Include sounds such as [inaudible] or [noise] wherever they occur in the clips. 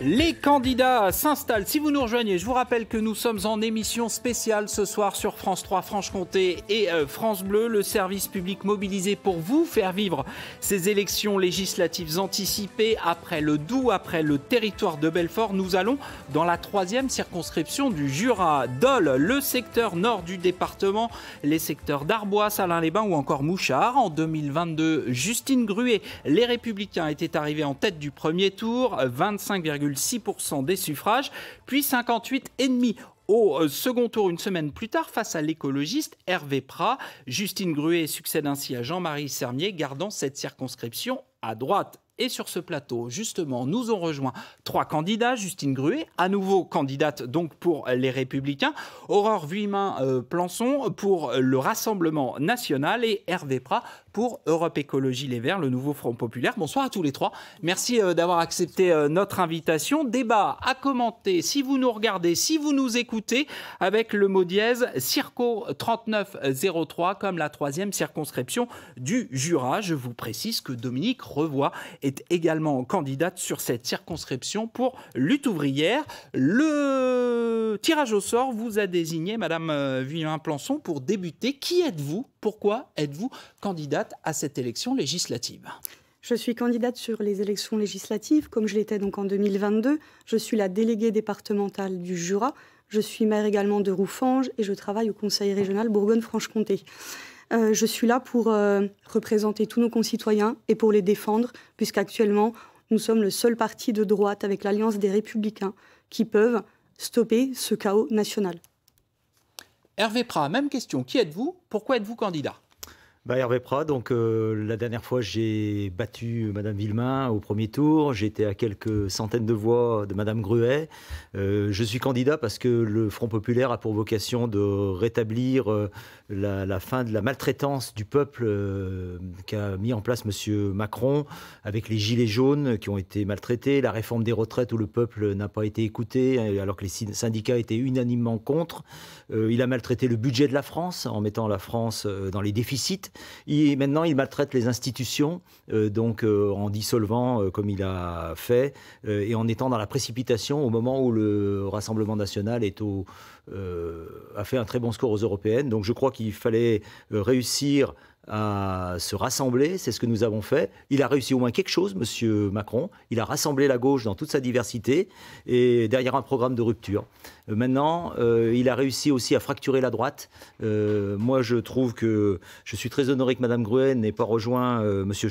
Les candidats s'installent. Si vous nous rejoignez, je vous rappelle que nous sommes en émission spéciale ce soir sur France 3, Franche-Comté et euh, France Bleu, le service public mobilisé pour vous faire vivre ces élections législatives anticipées après le Doubs, après le territoire de Belfort. Nous allons dans la troisième circonscription du Jura, Dol, le secteur nord du département, les secteurs d'Arbois, Salins-les-Bains ou encore Mouchard. En 2022, Justine Gruet, les Républicains étaient arrivés en tête du premier tour, 25, 6% des suffrages, puis 58,5% au euh, second tour une semaine plus tard face à l'écologiste Hervé Prat. Justine Gruet succède ainsi à Jean-Marie Sermier, gardant cette circonscription à droite. Et sur ce plateau, justement, nous ont rejoint trois candidats. Justine Gruet, à nouveau candidate donc pour les Républicains, Aurore vuimin plançon pour le Rassemblement National et Hervé Prat pour Europe Écologie Les Verts, le nouveau Front Populaire. Bonsoir à tous les trois. Merci euh, d'avoir accepté euh, notre invitation. Débat à commenter si vous nous regardez, si vous nous écoutez, avec le mot dièse Circo 3903 comme la troisième circonscription du Jura. Je vous précise que Dominique revoit est également candidate sur cette circonscription pour lutte ouvrière. Le tirage au sort vous a désigné Madame euh, Villain-Plançon pour débuter. Qui êtes-vous Pourquoi êtes-vous candidate à cette élection législative je suis candidate sur les élections législatives, comme je l'étais donc en 2022. Je suis la déléguée départementale du Jura. Je suis maire également de rouffange et je travaille au Conseil régional Bourgogne-Franche-Comté. Euh, je suis là pour euh, représenter tous nos concitoyens et pour les défendre, puisqu'actuellement, nous sommes le seul parti de droite avec l'Alliance des Républicains qui peuvent stopper ce chaos national. Hervé Prat, même question. Qui êtes-vous Pourquoi êtes-vous candidat bah, Hervé Prat, donc euh, la dernière fois j'ai battu Madame Villemain au premier tour, j'étais à quelques centaines de voix de Madame Gruet. Euh, je suis candidat parce que le Front populaire a pour vocation de rétablir euh, la, la, fin de la maltraitance du peuple qu'a mis en place Monsieur Macron avec les gilets jaunes qui ont été maltraités, la réforme des retraites où le peuple n'a pas été écouté alors que les syndicats étaient unanimement contre. il a maltraité le budget de la France en mettant la France dans les déficits maintenant, il maltraite les institutions, euh, donc euh, en dissolvant, euh, comme il a fait, et en étant dans la précipitation au moment où le Rassemblement national a fait un très bon score aux européennes. Donc je crois qu'il fallait réussir à se rassembler, c'est ce que nous avons fait. Il a réussi au moins quelque chose, Monsieur Macron. Il a rassemblé la gauche dans toute sa diversité et derrière un programme de rupture. Euh, maintenant, euh, il a réussi aussi à fracturer la droite. Euh, moi, je trouve que je suis très honoré que Madame Gruen n'ait pas rejoint M. Monsieur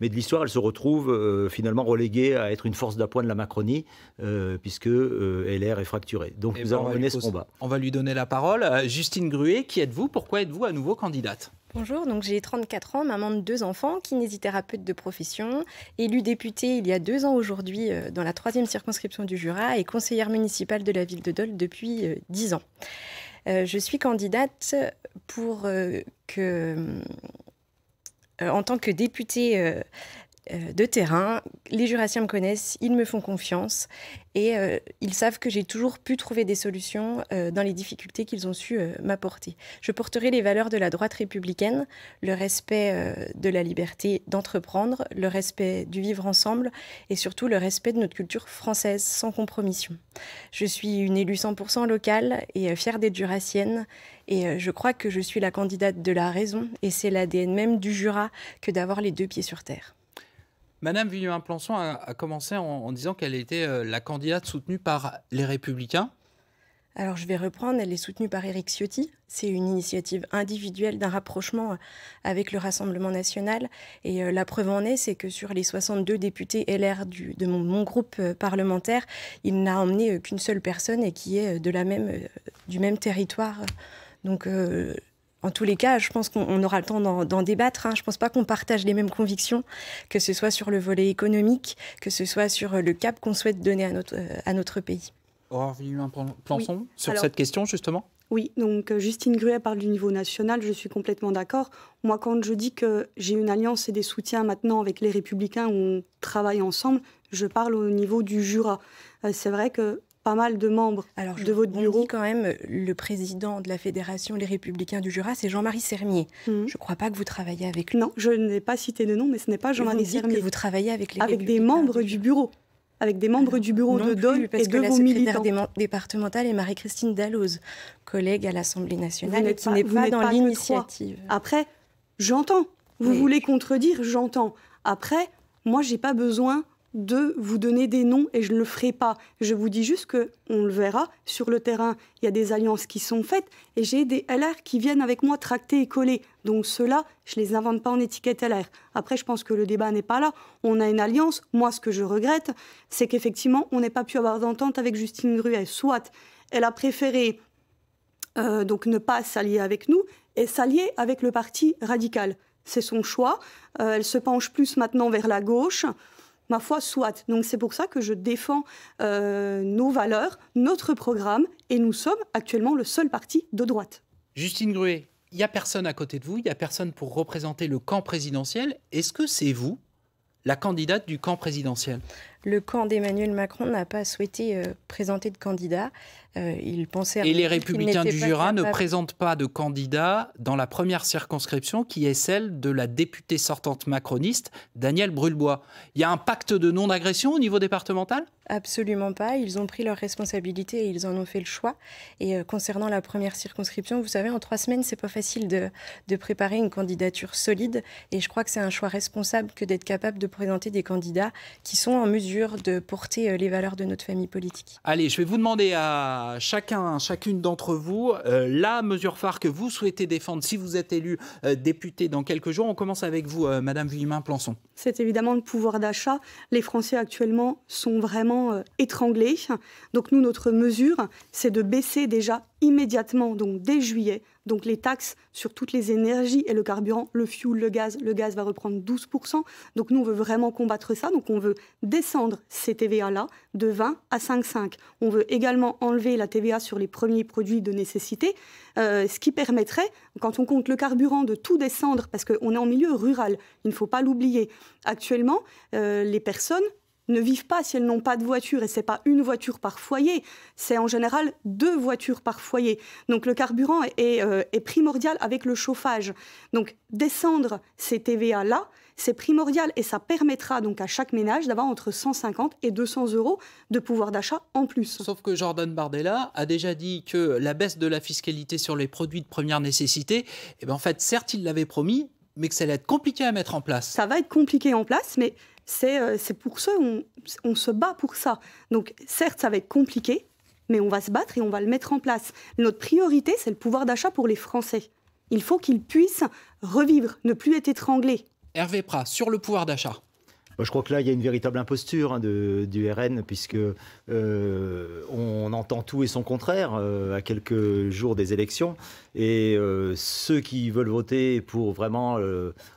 mais de l'histoire, elle se retrouve euh, finalement reléguée à être une force d'appoint de la Macronie, euh, puisque euh, LR est fracturée. Donc eh nous ben, allons mener ce combat. On va lui donner la parole. Justine Gruet, qui êtes-vous Pourquoi êtes-vous à nouveau candidate Bonjour, donc j'ai 34 ans, maman de deux enfants, kinésithérapeute de profession, élue députée il y a deux ans aujourd'hui dans la troisième circonscription du Jura et conseillère municipale de la ville de Dole depuis dix ans. je suis candidate pour que euh, en tant que député euh, euh, de terrain. Les jurassiens me connaissent, ils me font confiance et euh, ils savent que j'ai toujours pu trouver des solutions euh, dans les difficultés qu'ils ont su m'apporter. Je porterai les valeurs de la droite républicaine, le respect de la liberté d'entreprendre, le respect du vivre ensemble et surtout le respect de notre culture française sans compromission. Je suis une élue 100% locale et fière d'être jurassienne et je crois que je suis la candidate de la raison et c'est l'ADN même du Jura que d'avoir les deux pieds sur terre. Madame villemin plançon a, commencé en, disant qu'elle était euh, la candidate soutenue par les Républicains. Alors je vais reprendre, elle est soutenue par Éric Ciotti. C'est une initiative individuelle d'un rapprochement euh, avec le Rassemblement national. Et euh, la preuve en est, c'est que sur les 62 députés LR de mon, groupe parlementaire, il n'a emmené qu'une seule personne et qui est de la même, du même territoire. Donc en tous les cas, je pense qu'on aura le temps d'en débattre. Hein. Je ne pense pas qu'on partage les mêmes convictions, que ce soit sur le volet économique, que ce soit sur euh, le cap qu'on souhaite donner à notre, euh, à notre pays. Aurore Planson, sur cette question justement Oui, donc euh, Justine Gruet parle du niveau national, je suis complètement d'accord. Moi, quand je dis que j'ai une alliance et des soutiens maintenant avec les Républicains où on travaille ensemble, je parle au niveau du Jura. C'est vrai que pas mal de membres de votre bureau. quand même, euh, le président de la Fédération Les Républicains du Jura, c'est Jean-Marie Sermier. Mhm. Je ne crois pas que vous travaillez avec lui. Non, je n'ai pas cité de nom, mais ce n'est pas Jean-Marie Sermier. Que vous travaillez avec les Avec des membres du bureau. Avec des membres du bureau de Dole et de vos militants. départementale est Marie-Christine Dalloz, collègue à l'Assemblée nationale, qui n'est pas, dans l'initiative. Après, j'entends. Vous voulez contredire, j'entends. Après, moi, j'ai pas besoin de vous donner des noms et je ne le ferai pas. Je vous dis juste que on le verra sur le terrain. Il y a des alliances qui sont faites et j'ai des LR qui viennent avec moi tracter et coller. Donc ceux-là, je les invente pas en étiquette LR. Après, je pense que le débat n'est pas là. On a une alliance. Moi, ce que je regrette, c'est qu'effectivement, on n'ait pas pu avoir d'entente avec Justine Gruet. Soit elle a préféré euh, donc ne pas s'allier avec nous et s'allier avec le parti radical. C'est son choix. Euh, elle se penche plus maintenant vers la gauche ma foi, soit. Donc c'est pour ça que je défends euh, nos valeurs, notre programme, et nous sommes actuellement le seul parti de droite. Justine Gruet, il n'y a personne à côté de vous, il n'y a personne pour représenter le camp présidentiel. Est-ce que c'est vous la candidate du camp présidentiel Le camp d'Emmanuel Macron n'a pas souhaité euh, présenter de candidat. Euh, il Et les Républicains du Jura ne présentent pas de candidat dans la première circonscription qui est celle de la députée sortante macroniste Danielle Brulbois. Il y a un pacte de non-agression au niveau départemental Absolument pas. Ils ont pris leurs responsabilités et ils en ont fait le choix. Et euh, concernant la première circonscription, vous savez, en trois semaines, c'est pas facile de, préparer une candidature solide. Et je crois que c'est un choix responsable que d'être capable de présenter des candidats qui sont en mesure de porter euh, les valeurs de notre famille politique. Allez, je vais vous demander à chacun, chacune d'entre vous, euh, la mesure phare que vous souhaitez défendre si vous êtes élu euh, député dans quelques jours. On commence avec vous, euh, Madame Vuillemin-Plançon. C'est évidemment le pouvoir d'achat. Les Français actuellement sont vraiment étranglés. Donc nous, notre mesure, c'est de baisser déjà immédiatement, donc dès juillet, donc les taxes sur toutes les énergies et le carburant, le fuel, le gaz, le gaz va reprendre 12%. Donc nous, on veut vraiment combattre ça. Donc on veut descendre ces TVA-là de 20 à 5,5. On veut également enlever la TVA sur les premiers produits de nécessité, euh, ce qui permettrait, quand on compte le carburant, de tout descendre, parce qu'on est en milieu rural, il ne faut pas l'oublier. Actuellement, euh, les personnes ne vivent pas si elles n'ont pas de voiture. Et ce n'est pas une voiture par foyer, c'est en général deux voitures par foyer. Donc le carburant est, euh, primordial avec le chauffage. Donc descendre ces TVA-là, c'est primordial et ça permettra donc à chaque ménage d'avoir entre 150 et 200 euros de pouvoir d'achat en plus. Sauf que Jordan Bardella a déjà dit que la baisse de la fiscalité sur les produits de première nécessité, eh ben, en fait, certes, il l'avait promis, mais que ça allait être compliqué à mettre en place. Ça va être compliqué en place, mais euh, c'est pour ça on, se bat pour ça. Donc certes, ça va être compliqué, mais on va se battre et on va le mettre en place. Notre priorité, c'est le pouvoir d'achat pour les Français. Il faut qu'ils puissent revivre, ne plus être étranglés. Hervé Prat, sur le pouvoir d'achat. Je crois que là, il y a une véritable imposture hein, de, du RN, puisque euh, on entend tout et son contraire euh, à quelques jours des élections. Et euh, ceux qui veulent voter pour vraiment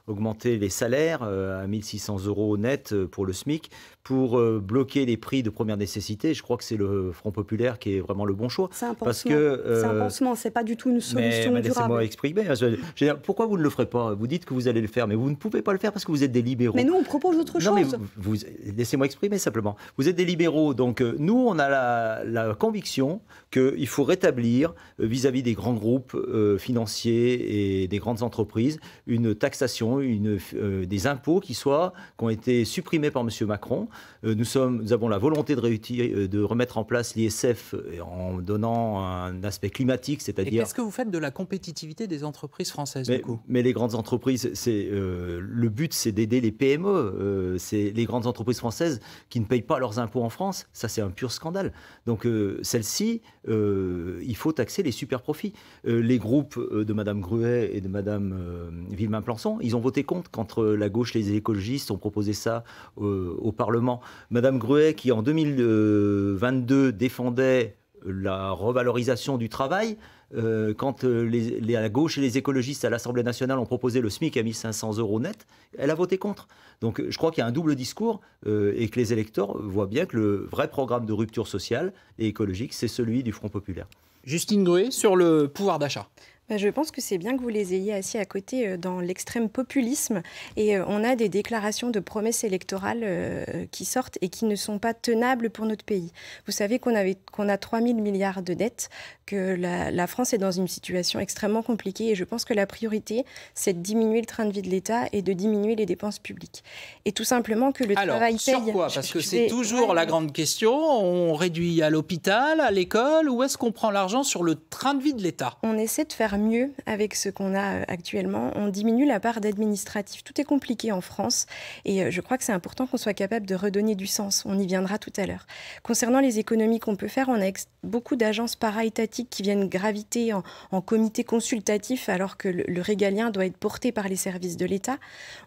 augmenter les salaires à 1600 euros net pour le SMIC, pour bloquer les prix de première nécessité, je crois que c'est le Front populaire qui est vraiment le bon choix. C'est un pansement, ce c'est pas du tout une solution mais, Laissez-moi exprimer. Hein, pourquoi vous ne le ferez pas Vous dites que vous allez le faire, mais vous ne pouvez pas le faire parce que vous êtes des libéraux. Mais nous, on propose autre chose non, mais vous, laissez-moi exprimer simplement. Vous êtes des libéraux, donc euh, nous, on a la, la conviction qu'il faut rétablir euh, vis-à-vis des grands groupes euh, financiers et des grandes entreprises une taxation, une, des impôts qui soient qui ont été supprimés par M. Macron. nous, sommes, nous avons la volonté de, de remettre en place l'ISF en donnant un aspect climatique, c'est-à-dire. Qu'est-ce que vous faites de la compétitivité des entreprises françaises mais, du coup Mais les grandes entreprises, c'est le but, c'est d'aider les PME c'est les grandes entreprises françaises qui ne payent pas leurs impôts en France. Ça, c'est un pur scandale. Donc, euh, celle-ci, euh, il faut taxer les super profits. Euh, les groupes de Mme Gruet et de Madame Villemin-Plançon, ils ont voté contre quand la gauche, les écologistes ont proposé ça au Parlement. Mme Gruet, qui en 2022 défendait la revalorisation du travail, euh, quand euh, les, la gauche et les écologistes à l'Assemblée nationale ont proposé le SMIC à 1500 euros net, elle a voté contre. Donc euh, je crois qu'il y a un double discours et que les électeurs voient bien que le vrai programme de rupture sociale et écologique, c'est celui du Front populaire. Justine Drouet, sur le pouvoir d'achat. Bah, je pense que c'est bien que vous les ayez assis à côté euh, dans l'extrême populisme. Et euh, on a des déclarations de promesses électorales euh, qui sortent et qui ne sont pas tenables pour notre pays. Vous savez qu'on a 3 000 milliards de dettes, que la, France est dans une situation extrêmement compliquée. Et je pense que la priorité, c'est de diminuer le train de vie de l'État et de diminuer les dépenses publiques. Et tout simplement que le Alors, sur Quoi Parce que c'est toujours la grande question. On réduit à l'hôpital, à l'école. Où est-ce qu'on prend l'argent sur le train de vie de l'État On essaie de faire mieux avec ce qu'on a euh, actuellement. On diminue la part d'administratif. Tout est compliqué en France et euh, je crois que c'est important qu'on soit capable de redonner du sens. On y viendra tout à l'heure. Concernant les économies qu'on peut faire, on a beaucoup d'agences para-étatiques qui viennent graviter en, comité consultatif alors que le, régalien doit être porté par les services de l'État.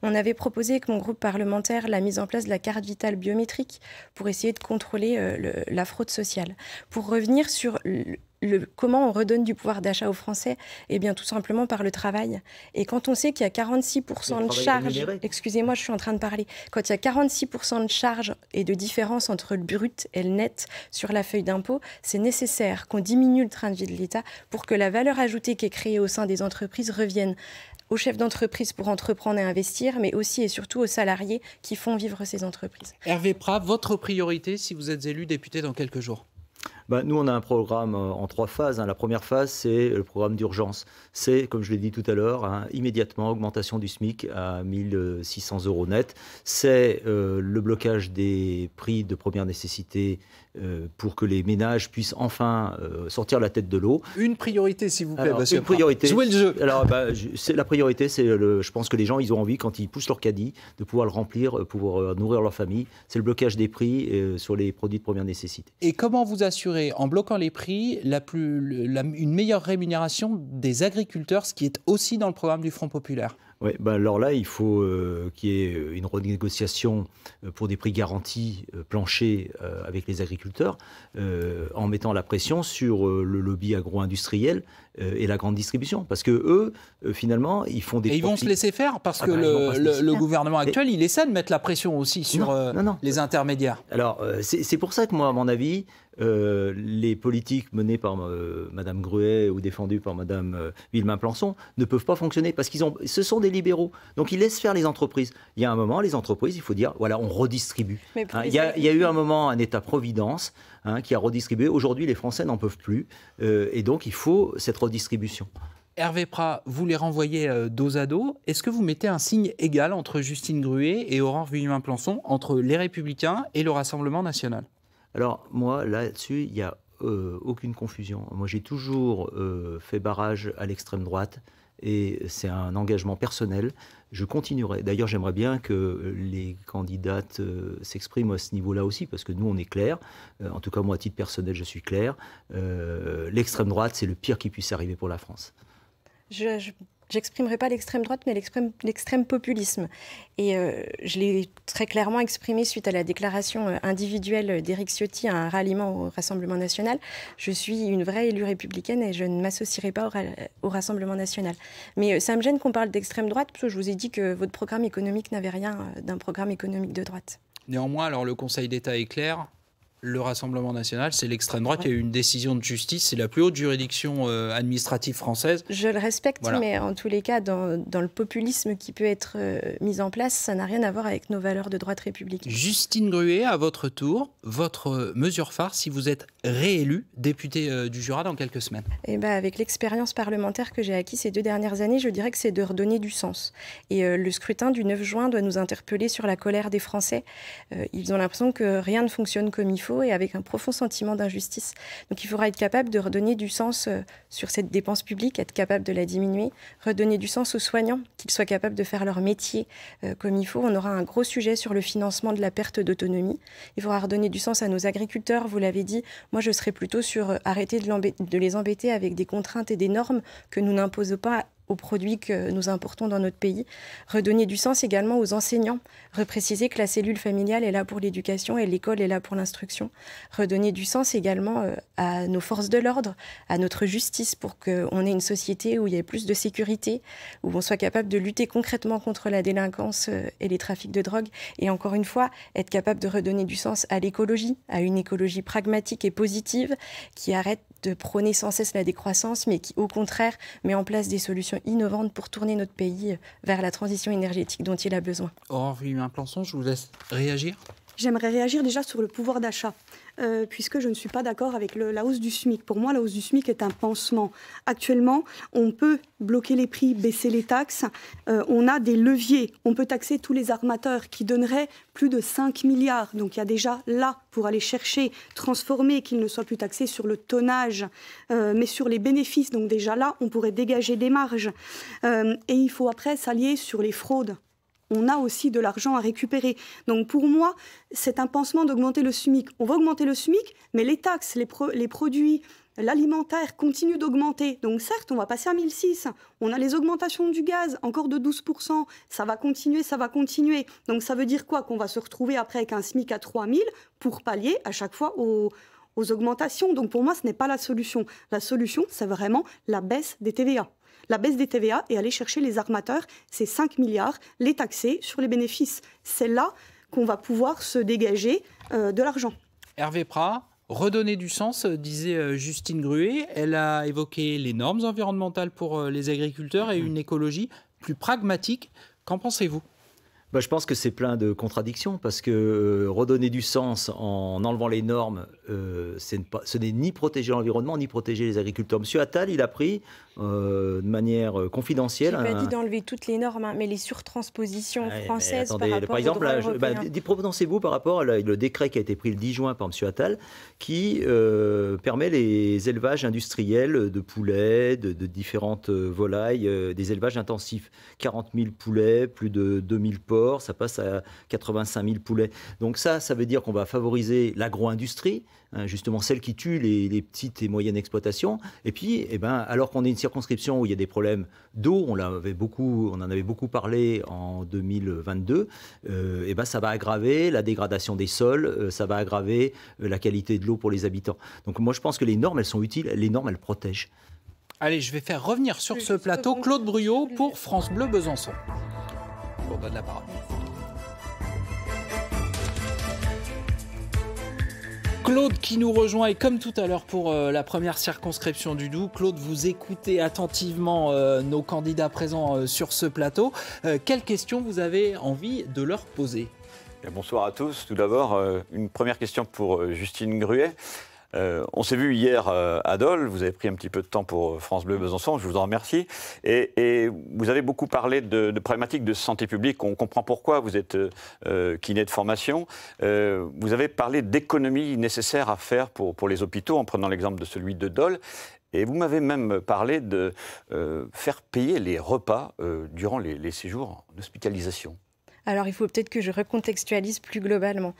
On avait proposé avec mon groupe parlementaire la mise en place de la carte vitale biométrique pour essayer de contrôler euh, la fraude sociale. Pour revenir sur comment on redonne du pouvoir d'achat aux Français Eh bien, tout simplement par le travail. Et quand on sait qu'il y a 46% de charges, excusez-moi, je suis en train de parler, quand il y a 46% de charges et de différence entre le brut et le net sur la feuille d'impôt, c'est nécessaire qu'on diminue le train de vie de l'État pour que la valeur ajoutée qui est créée au sein des entreprises revienne aux chefs d'entreprise pour entreprendre et investir, mais aussi et surtout aux salariés qui font vivre ces entreprises. Hervé Prat, votre priorité si vous êtes élu député dans quelques jours bah, nous, on a un programme euh, en trois phases. Hein. La première phase, c'est le programme d'urgence. C'est, comme je l'ai dit tout à l'heure, hein, immédiatement augmentation du SMIC à 1600 euros net. C'est euh, le blocage des prix de première nécessité euh, pour que les ménages puissent enfin euh, sortir la tête de l'eau. Une priorité, s'il vous plaît, alors, Une priorité. le jeu. Bah, c'est la priorité, c'est je pense que les gens, ils ont envie, quand ils poussent leur caddie, de pouvoir le remplir euh, pouvoir nourrir leur famille. C'est le blocage des prix sur les produits de première nécessité. Et comment vous assurer, en bloquant les prix, une meilleure rémunération des agriculteurs, ce qui est aussi dans le programme du Front populaire oui, bah, alors là, il faut euh, qu'il y ait euh, une renégociation euh, pour des prix garantis planchés avec les agriculteurs, en mettant la pression sur le lobby agro-industriel euh, et la grande distribution. Parce que eux, euh, finalement, ils font des. Et ils vont se laisser faire parce ah que bah, le, gouvernement actuel, il essaie de mettre la pression aussi sur euh, les intermédiaires. Alors, c'est pour ça que moi, à mon avis, les politiques menées par Mme Madame Gruet ou défendues par Madame villemain plançon ne peuvent pas fonctionner parce qu'ils ont, ce sont des libéraux. Donc ils laissent faire les entreprises. Il y a un moment, les entreprises, il faut dire, voilà, on redistribue. Hein, il, il, y a, eu un moment un État providence Hein, qui a redistribué. Aujourd'hui, les Français n'en peuvent plus, euh, et donc il faut cette redistribution. Hervé Prat, vous les renvoyez euh, dos à dos. Est-ce que vous mettez un signe égal entre Justine Gruet et Aurore Villemin-Planson, entre les Républicains et le Rassemblement national Alors, moi, là-dessus, il n'y a euh, aucune confusion. Moi, j'ai toujours fait barrage à l'extrême droite et c'est un engagement personnel. Je continuerai. D'ailleurs, j'aimerais bien que les candidates euh, s'expriment à ce niveau-là aussi, parce que nous, on est clair. Euh, en tout cas, moi, à titre personnel, je suis clair. Euh, l'extrême droite, c'est le pire qui puisse arriver pour la France. je j'exprimerai pas l'extrême droite, mais l'extrême populisme. Et euh, je l'ai très clairement exprimé suite à la déclaration euh, individuelle d'Éric Ciotti à un ralliement au Rassemblement national. Je suis une vraie élue républicaine et je ne m'associerai pas au, Rassemblement national. Mais euh, ça me gêne qu'on parle d'extrême droite, parce que je vous ai dit que votre programme économique n'avait rien d'un programme économique de droite. Néanmoins, alors le Conseil d'État est clair, le Rassemblement national, c'est l'extrême droite. qui a eu une décision de justice, c'est la plus haute juridiction euh, administrative française. Je le respecte, mais en tous les cas, dans, le populisme qui peut être euh, mis en place, ça n'a rien à voir avec nos valeurs de droite républicaine. Justine Gruet, à votre tour, votre euh, mesure phare si vous êtes réélu député du Jura dans quelques semaines Et eh ben, Avec l'expérience parlementaire que j'ai acquise ces deux dernières années, je dirais que c'est de redonner du sens. Et le scrutin du 9 juin doit nous interpeller sur la colère des Français. ils ont l'impression que rien ne fonctionne comme il faut et avec un profond sentiment d'injustice. Donc il faudra être capable de redonner du sens euh, sur cette dépense publique, être capable de la diminuer, redonner du sens aux soignants, qu'ils soient capables de faire leur métier euh, comme il faut. On aura un gros sujet sur le financement de la perte d'autonomie. Il faudra redonner du sens à nos agriculteurs, vous l'avez dit. Moi, je serais plutôt sur euh, arrêter de les embêter avec des contraintes et des normes que nous n'imposons pas aux produits que nous importons dans notre pays. Redonner du sens également aux enseignants. Repréciser que la cellule familiale est là pour l'éducation et l'école est là pour l'instruction. Redonner du sens également euh, à nos forces de l'ordre, à notre justice, pour qu'on ait une société où il y ait plus de sécurité, où on soit capable de lutter concrètement contre la délinquance euh, et les trafics de drogue. Et encore une fois, être capable de redonner du sens à l'écologie, à une écologie pragmatique et positive qui arrête de prôner sans cesse la décroissance, mais qui au contraire met en place des solutions innovantes pour tourner notre pays vers la transition énergétique dont il a besoin. un plançon, je vous laisse réagir. J'aimerais réagir déjà sur le pouvoir d'achat, euh, puisque je ne suis pas d'accord avec la hausse du SMIC. Pour moi, la hausse du SMIC est un pansement. Actuellement, on peut bloquer les prix, baisser les taxes. Euh, on a des leviers. On peut taxer tous les armateurs qui donneraient plus de 5 milliards. Donc il y a déjà là pour aller chercher, transformer, qu'ils ne soient plus taxés sur le tonnage, euh, mais sur les bénéfices. Donc déjà là, on pourrait dégager des marges. et il faut après s'allier sur les fraudes on a aussi de l'argent à récupérer. Donc pour moi, c'est un pansement d'augmenter le SMIC. On va augmenter le SMIC, mais les taxes, les, produits, l'alimentaire continuent d'augmenter. Donc certes, on va passer à 1006. On a les augmentations du gaz, encore de 12%. Ça va continuer, ça va continuer. Donc ça veut dire quoi Qu'on va se retrouver après avec un SMIC à 3000 pour pallier à chaque fois aux, aux augmentations. Donc pour moi, ce n'est pas la solution. La solution, c'est vraiment la baisse des TVA. La baisse des TVA et aller chercher les armateurs, ces 5 milliards, les taxer sur les bénéfices. C'est là qu'on va pouvoir se dégager euh, de l'argent. Hervé Prat, redonner du sens, euh, disait euh, Justine Gruet. Elle a évoqué les normes environnementales pour les agriculteurs et mm-hmm. une écologie plus pragmatique. Qu'en pensez-vous bah, je pense que c'est plein de contradictions parce que euh, redonner du sens en enlevant les normes, euh, ce n'est ni protéger l'environnement ni protéger les agriculteurs. Monsieur Attal, il a pris euh, de manière confidentielle. Je a dit d'enlever toutes les normes, hein, mais les surtranspositions françaises par, rapport par exemple, bah, prononcez-vous par rapport à le décret qui a été pris le 10 juin par Monsieur Attal, qui permet les élevages industriels de poulets, de, différentes volailles, des élevages intensifs, 40 000 poulets, plus de 000 porcs ça passe à 85 000 poulets. Donc ça, ça veut dire qu'on va favoriser l'agro-industrie, hein, justement celle qui tue les, petites et moyennes exploitations. Et puis, eh ben, alors qu'on est une circonscription où il y a des problèmes d'eau, on, l'avait beaucoup, on en avait beaucoup parlé en 2022, euh, eh ben, ça va aggraver la dégradation des sols, euh, ça va aggraver euh, la qualité de l'eau pour les habitants. Donc moi, je pense que les normes, elles sont utiles, les normes, elles protègent. Allez, je vais faire revenir sur ce plateau Claude Bruyot pour France Bleu Besançon parole. Claude qui nous rejoint et comme tout à l'heure pour euh, la première circonscription du Doubs, Claude, vous écoutez attentivement euh, nos candidats présents euh, sur ce plateau. quelles questions vous avez envie de leur poser eh Bonsoir à tous. Tout d'abord, une première question pour Justine Gruet. Euh, on s'est vu hier euh, à Dole, vous avez pris un petit peu de temps pour euh, France Bleu Besançon, je vous en remercie. Et, vous avez beaucoup parlé de, problématiques de santé publique, on comprend pourquoi, vous êtes kiné de formation. vous avez parlé d'économies nécessaires à faire pour, les hôpitaux, en prenant l'exemple de celui de Dole. Et vous m'avez même parlé de faire payer les repas durant les, séjours d'hospitalisation. Alors il faut peut-être que je recontextualise plus globalement.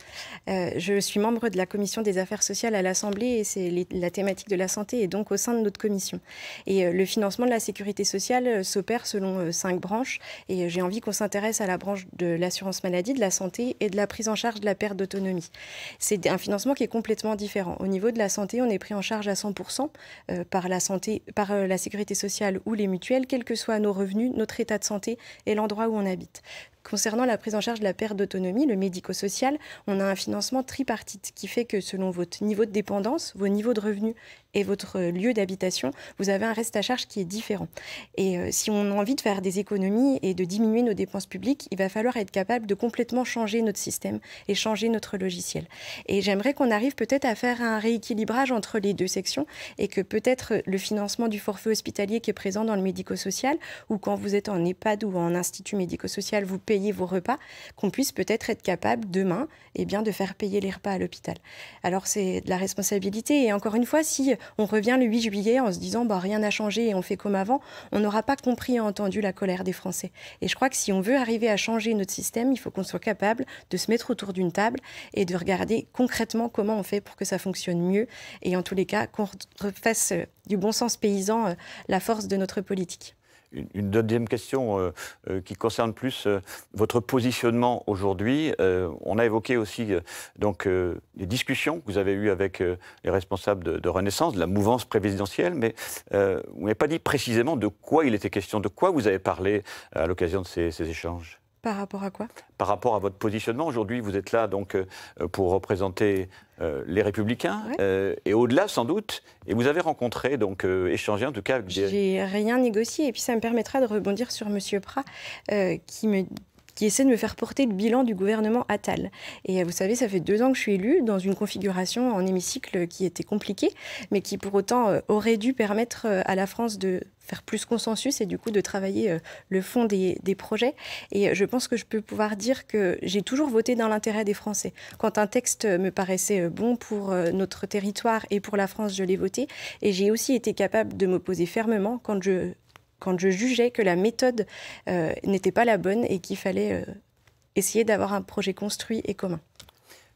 Euh, je suis membre de la commission des affaires sociales à l'Assemblée et c'est la thématique de la santé et donc au sein de notre commission. Et euh, le financement de la sécurité sociale euh, s'opère selon cinq branches et j'ai envie qu'on s'intéresse à la branche de l'assurance maladie, de la santé et de la prise en charge de la perte d'autonomie. C'est un financement qui est complètement différent. Au niveau de la santé, on est pris en charge à 100% par la santé, par la sécurité sociale ou les mutuelles, quels que soient nos revenus, notre état de santé et l'endroit où on habite. Concernant la prise en charge de la perte d'autonomie, le médico-social, on a un financement tripartite qui fait que selon votre niveau de dépendance, vos niveaux de revenus et votre lieu d'habitation, vous avez un reste à charge qui est différent. Et euh, si on a envie de faire des économies et de diminuer nos dépenses publiques, il va falloir être capable de complètement changer notre système et changer notre logiciel. Et j'aimerais qu'on arrive peut-être à faire un rééquilibrage entre les deux sections et que peut-être le financement du forfait hospitalier qui est présent dans le médico-social ou quand vous êtes en EHPAD ou en institut médico-social, vous payez vos repas, qu'on puisse peut-être être capable demain et eh bien, de faire payer les repas à l'hôpital. Alors c'est de la responsabilité et encore une fois, si on revient le 8 juillet en se disant bah, rien n'a changé et on fait comme avant, on n'aura pas compris et entendu la colère des Français. Et je crois que si on veut arriver à changer notre système, il faut qu'on soit capable de se mettre autour d'une table et de regarder concrètement comment on fait pour que ça fonctionne mieux et en tous les cas qu'on refasse du bon sens paysan euh, la force de notre politique une, deuxième question euh, euh, qui concerne plus euh, votre positionnement aujourd'hui. on a évoqué aussi donc, les discussions que vous avez eues avec les responsables de, Renaissance, de la mouvance présidentielle, mais vous n'avez pas dit précisément de quoi il était question, de quoi vous avez parlé à l'occasion de ces échanges. Par rapport à quoi Par rapport à votre positionnement. Aujourd'hui, vous êtes là donc euh, pour représenter euh, les Républicains euh, et au-delà sans doute. Et vous avez rencontré donc échangé en tout cas. J'ai rien négocié et puis ça me permettra de rebondir sur Monsieur Prat qui me qui essaie de me faire porter le bilan du gouvernement Attal. Et euh, vous savez, ça fait deux ans que je suis élue dans une configuration en hémicycle qui était compliquée, mais qui pour autant euh, aurait dû permettre euh, à la France de faire plus consensus et du coup de travailler le fond des, des projets. Et je pense que je peux pouvoir dire que j'ai toujours voté dans l'intérêt des Français. Quand un texte me paraissait bon pour notre territoire et pour la France, je l'ai voté. Et j'ai aussi été capable de m'opposer fermement quand je quand je jugeais que la méthode euh, n'était pas la bonne et qu'il fallait euh, essayer d'avoir un projet construit et commun.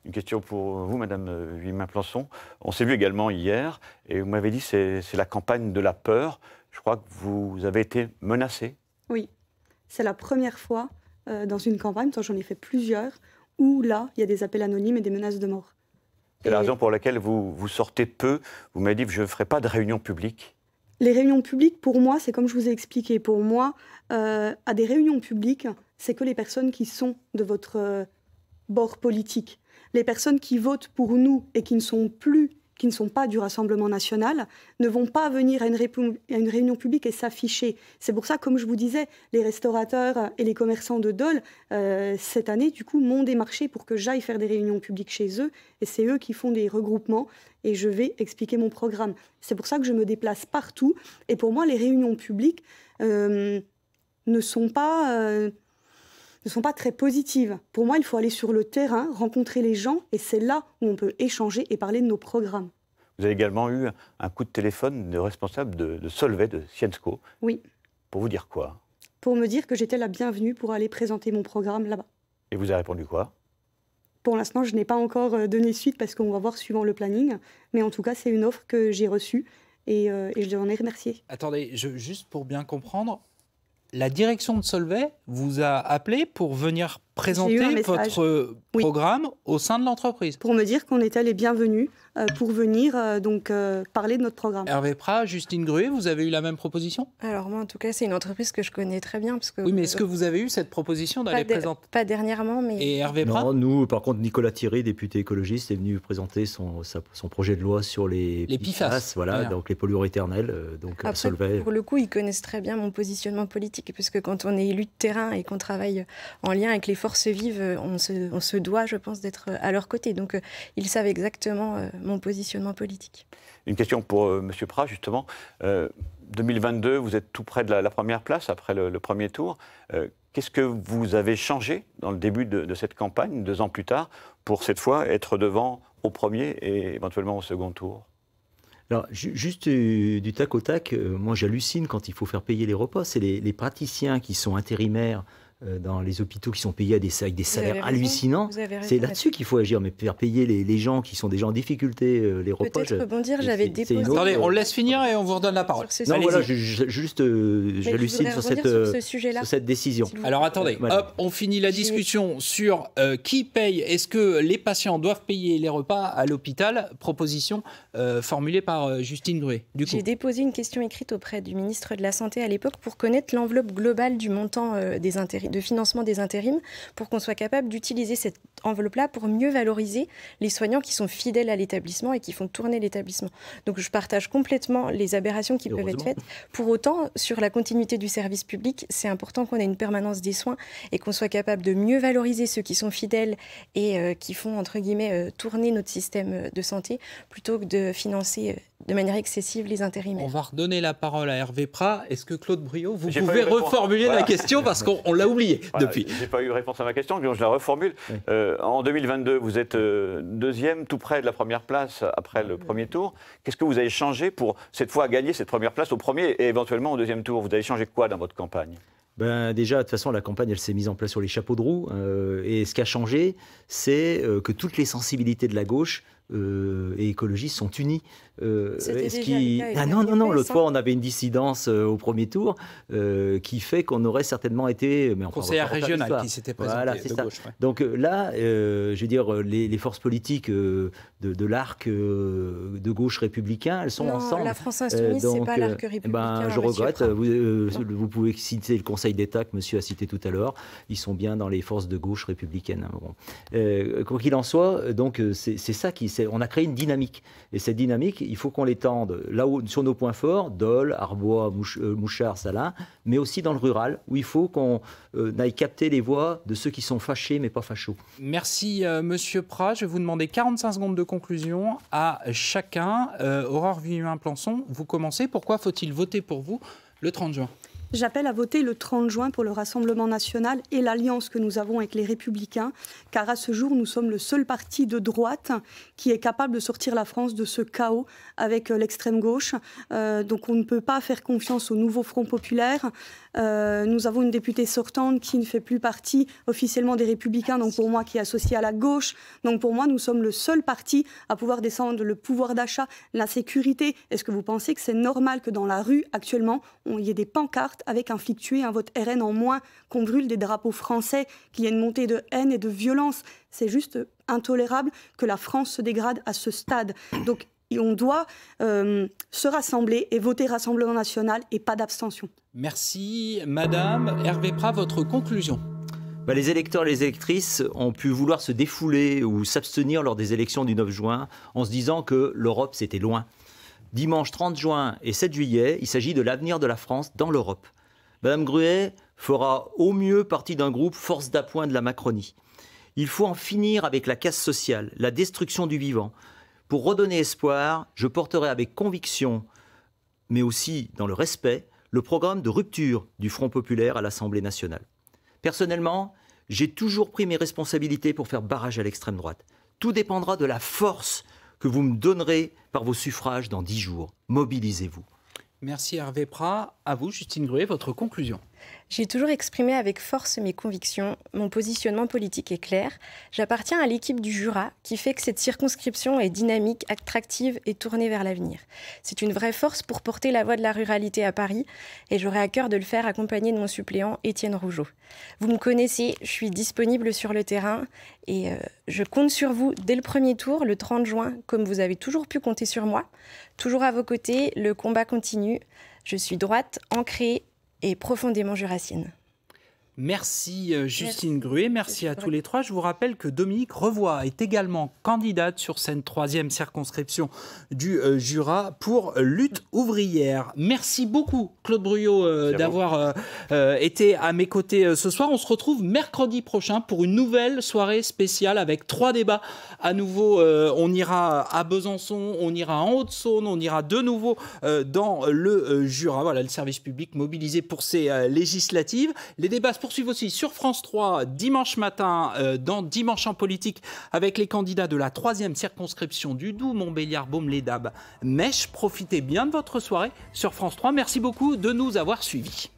Une question pour vous, Madame euh, Huimin-Plançon. On s'est vu également hier, et vous m'avez dit c'est la campagne de la peur. Je crois que vous avez été menacée. Oui, c'est la première fois dans une campagne, j'en ai fait plusieurs, où là, il y a des appels anonymes et des menaces de mort. C'est la raison pour laquelle vous, vous sortez peu. Vous m'avez dit que je ne ferai pas de réunion publique. Les réunions publiques, pour moi, c'est comme je vous ai expliqué, pour moi, euh, à des réunions publiques, c'est que les personnes qui sont de votre euh, bord politique, les personnes qui votent pour nous et qui ne sont plus qui ne sont pas du Rassemblement national, ne vont pas venir à une, une réunion publique et s'afficher. C'est pour ça, comme je vous disais, les restaurateurs et les commerçants de Dole, euh, cette année, du coup, m'ont démarché pour que j'aille faire des réunions publiques chez eux. Et c'est eux qui font des regroupements et je vais expliquer mon programme. C'est pour ça que je me déplace partout. Et pour moi, les réunions publiques euh, ne sont pas... Euh, ne sont pas très positives. Pour moi, il faut aller sur le terrain, rencontrer les gens, et c'est là où on peut échanger et parler de nos programmes. Vous avez également eu un coup de téléphone de responsable de, de Solvay, de Sciensco. Oui. Pour vous dire quoi Pour me dire que j'étais la bienvenue pour aller présenter mon programme là-bas. Et vous avez répondu quoi Pour l'instant, je n'ai pas encore euh, donné suite parce qu'on va voir suivant le planning. Mais en tout cas, c'est une offre que j'ai reçue et, euh, et je l'en ai remercié. Attendez, juste pour bien comprendre, la direction de Solvay vous a appelé pour venir présenter votre programme au sein de l'entreprise. Pour me dire qu'on était les bienvenus euh, pour venir euh, donc euh, parler de notre programme. Hervé Prat, Justine Gruet, vous avez eu la même proposition Alors moi en tout cas c'est une entreprise que je connais très bien. Parce que oui mais est-ce que vous avez eu cette proposition d'aller présenter Pas dernièrement mais... Et Hervé Prat Non, nous par contre Nicolas Thierry, député écologiste, est venu présenter son, son projet de loi sur les, les PFAS, voilà, donc les polluants éternels. donc Après, pour le coup ils connaissent très bien mon positionnement politique puisque quand on est élu de terrain et qu'on travaille en lien avec les forces vives, euh, on se, doit, je pense, d'être euh, à leur côté. Donc, euh, ils savent exactement mon positionnement politique. Une question pour M. Prat, justement. 2022, vous êtes tout près de la, première place après le, premier tour. Qu'est-ce que vous avez changé dans le début de, cette campagne, deux ans plus tard, pour cette fois être devant au premier et éventuellement au second tour alors, juste du tac au tac, moi j'hallucine quand il faut faire payer les repas. C'est les, les, praticiens qui sont intérimaires euh, dans les hôpitaux qui sont payés à des, avec des salaires hallucinants. C'est là-dessus qu'il faut agir, mais faire payer les, gens qui sont des gens en difficulté, euh, les repas. Peut-être rebondir, j'avais déposé. Attendez, on laisse euh, finir et on vous redonne la parole. Non, voilà, juste, j'hallucine sur, cette, cette décision. Alors attendez, hop, on finit la discussion sur qui paye. Est-ce que les patients doivent payer les repas à l'hôpital Proposition formulée par Justine Gruet. J'ai déposé une question écrite auprès du ministre de la Santé à l'époque pour connaître l'enveloppe globale du montant des intérêts de financement des intérims pour qu'on soit capable d'utiliser cette enveloppe-là pour mieux valoriser les soignants qui sont fidèles à l'établissement et qui font tourner l'établissement. Donc je partage complètement les aberrations qui peuvent être faites. Pour autant, sur la continuité du service public, c'est important qu'on ait une permanence des soins et qu'on soit capable de mieux valoriser ceux qui sont fidèles et euh, qui font, entre guillemets, euh, tourner notre système euh, de santé plutôt que de financer de manière excessive les intérimaires. On va redonner la parole à Hervé Prat. Est-ce que Claude Briot, vous pouvez reformuler la question parce qu'on l'a [laughs] depuis. Je n'ai pas eu réponse à ma question, donc je la reformule. Euh, en 2022, vous êtes euh, deuxième, tout près de la première place après le premier tour. Qu'est-ce que vous avez changé pour, cette fois, gagner cette première place au premier et éventuellement au deuxième tour Vous avez changé quoi dans votre campagne ben déjà, de toute façon, la campagne, elle s'est mise en place sur les chapeaux de roue. Euh, et ce qui a changé, c'est que toutes les sensibilités de la gauche euh, et écologistes sont unis. Euh, ce qui... Ah non, non, non, l'autre fois, on avait une dissidence euh, au premier tour euh, qui fait qu'on aurait certainement été. Mais enfin, Conseillère régionale qui s'était présenté voilà, de ça. gauche. Donc là, je veux dire, les, les forces politiques de, l'arc euh, de gauche républicain, elles sont ensemble. La France euh, insoumise, c'est pas l'arc euh, républicain. Ben, je regrette. Vous, pouvez citer le Conseil d'État que Monsieur a cité tout à l'heure. Ils sont bien dans les forces de gauche républicaine. Hein, quoi qu'il en soit, donc c'est ça qui, on a créé une dynamique. Et cette dynamique, il faut qu'on l'étende là où, sur nos points forts, Dole, Arbois, Mouchard, Salin, mais aussi dans le rural où il faut qu'on aille capter les voix de ceux qui sont fâchés mais pas fachos. Merci Monsieur Prat. Je vais vous demander 45 secondes de conclusion à chacun. Euh, Aurore Villemin-Plançon, vous commencez. Pourquoi faut-il voter pour vous le 30 juin J'appelle à voter le 30 juin pour le Rassemblement national et l'alliance que nous avons avec les Républicains, car à ce jour, nous sommes le seul parti de droite qui est capable de sortir la France de ce chaos avec euh, l'extrême gauche. Euh, donc on ne peut pas faire confiance au nouveau Front populaire. Euh, nous avons une députée sortante qui ne fait plus partie officiellement des Républicains, donc pour moi qui est associée à la gauche. Donc pour moi, nous sommes le seul parti à pouvoir descendre le pouvoir d'achat, la sécurité. Est-ce que vous pensez que c'est normal que dans la rue, actuellement, il y ait des pancartes avec un flic un vote RN en moins, qu'on brûle des drapeaux français, qu'il y ait une montée de haine et de violence c'est juste intolérable que la France se dégrade à ce stade. Donc et on doit euh, se rassembler et voter Rassemblement national et pas d'abstention. Merci, Madame. Hervé Prat, votre conclusion. Bah, les électeurs et les électrices ont pu vouloir se défouler ou s'abstenir lors des élections du 9 juin en se disant que l'Europe, c'était loin. Dimanche 30 juin et 7 juillet, il s'agit de l'avenir de la France dans l'Europe. Madame Gruet fera au mieux partie d'un groupe force d'appoint de la Macronie. Il faut en finir avec la casse sociale, la destruction du vivant, pour redonner espoir, je porterai avec conviction, mais aussi dans le respect, le programme de rupture du Front populaire à l'Assemblée nationale. Personnellement, j'ai toujours pris mes responsabilités pour faire barrage à l'extrême droite. Tout dépendra de la force que vous me donnerez par vos suffrages dans dix jours. Mobilisez-vous. Merci Hervé Prat. À vous, Justine Gruet, votre conclusion. J'ai toujours exprimé avec force mes convictions, mon positionnement politique est clair. J'appartiens à l'équipe du Jura qui fait que cette circonscription est dynamique, attractive et tournée vers l'avenir. C'est une vraie force pour porter la voix de la ruralité à Paris et j'aurai à cœur de le faire accompagné de mon suppléant Étienne Rougeau. Vous me connaissez, je suis disponible sur le terrain et euh, je compte sur vous dès le premier tour, le 30 juin, comme vous avez toujours pu compter sur moi. Toujours à vos côtés, le combat continue. Je suis droite, ancrée et profondément jurassienne. Euh, merci Justine Gruet, merci à tous les trois. Je vous rappelle que Dominique Revoix est également candidate sur cette troisième circonscription du euh, Jura pour lutte ouvrière. Merci beaucoup Claude Bruyot euh, d'avoir été à mes côtés ce soir. On se retrouve mercredi prochain pour une nouvelle soirée spéciale avec trois débats. À nouveau, on ira à Besançon, on ira en Haute-Saône, on ira de nouveau dans le Jura. Voilà, le service public mobilisé pour ces législatives. Les débats poursuivre aussi sur France 3 dimanche matin euh, dans Dimanche en politique avec les candidats de la troisième circonscription du Doubs, Montbéliard, baume les dabes Mèche. Profitez bien de votre soirée sur France 3. Merci beaucoup de nous avoir suivis.